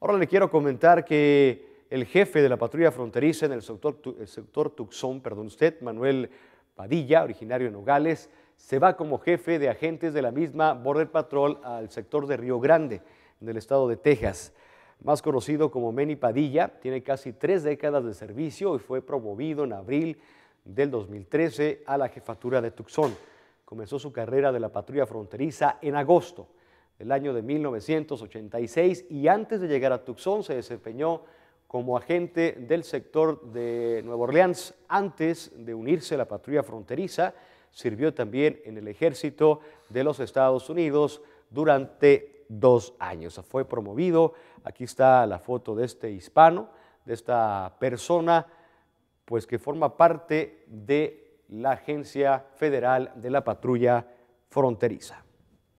Ahora le quiero comentar que el jefe de la patrulla fronteriza en el sector, el sector Tucson, perdón usted, Manuel Padilla, originario de Nogales, se va como jefe de agentes de la misma Border Patrol al sector de Río Grande, en el estado de Texas. Más conocido como Manny Padilla, tiene casi tres décadas de servicio y fue promovido en abril del 2013 a la jefatura de Tucson. Comenzó su carrera de la patrulla fronteriza en agosto el año de 1986 y antes de llegar a Tucson se desempeñó como agente del sector de Nueva Orleans. Antes de unirse a la patrulla fronteriza, sirvió también en el ejército de los Estados Unidos durante dos años. Fue promovido, aquí está la foto de este hispano, de esta persona, pues que forma parte de la Agencia Federal de la Patrulla Fronteriza.